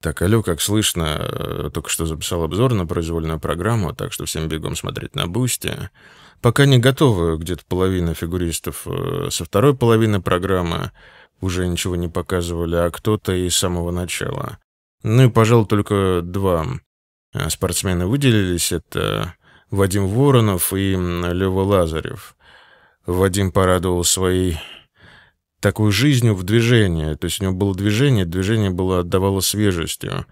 Так, алло, как слышно, э, только что записал обзор на произвольную программу, так что всем бегом смотреть на Бусти. Пока не готовы, где-то половина фигуристов э, со второй половины программы уже ничего не показывали, а кто-то и с самого начала. Ну и, пожалуй, только два э, спортсмена выделились. Это Вадим Воронов и Лева Лазарев. Вадим порадовал своей такой жизнью в движении. То есть у него было движение, движение было отдавало свежестью.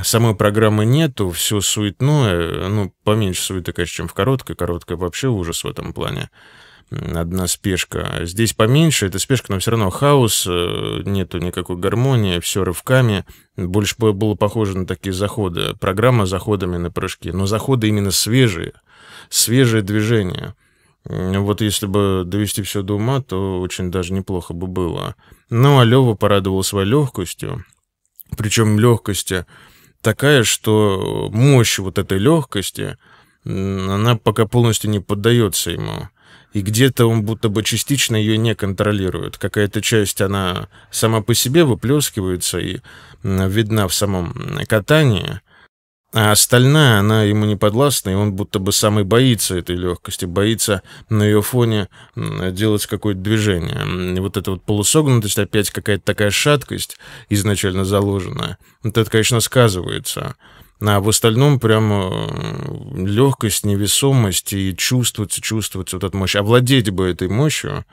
Самой программы нету, все суетное, ну, поменьше суеты, конечно, чем в короткой. Короткая вообще ужас в этом плане. Одна спешка. Здесь поменьше, это спешка, но все равно хаос, э, нету никакой гармонии, все рывками. Больше было похоже на такие заходы. Программа с заходами на прыжки, но заходы именно свежие, свежее движение. Вот если бы довести все до ума, то очень даже неплохо бы было. Ну, а Лева порадовал своей легкостью. Причем легкости такая, что мощь вот этой легкости, она пока полностью не поддается ему. И где-то он будто бы частично ее не контролирует. Какая-то часть, она сама по себе выплескивается и видна в самом катании, а остальная, она ему не подвластна, и он будто бы самый боится этой легкости, боится на ее фоне делать какое-то движение. И вот эта вот полусогнутость, опять какая-то такая шаткость изначально заложенная, вот это, конечно, сказывается. А в остальном прямо э, легкость, невесомость и чувствуется, чувствуется вот эта мощь. Овладеть бы этой мощью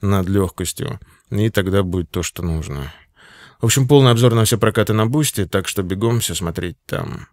над легкостью, и тогда будет то, что нужно. В общем, полный обзор на все прокаты на Бусте, так что бегом все смотреть там.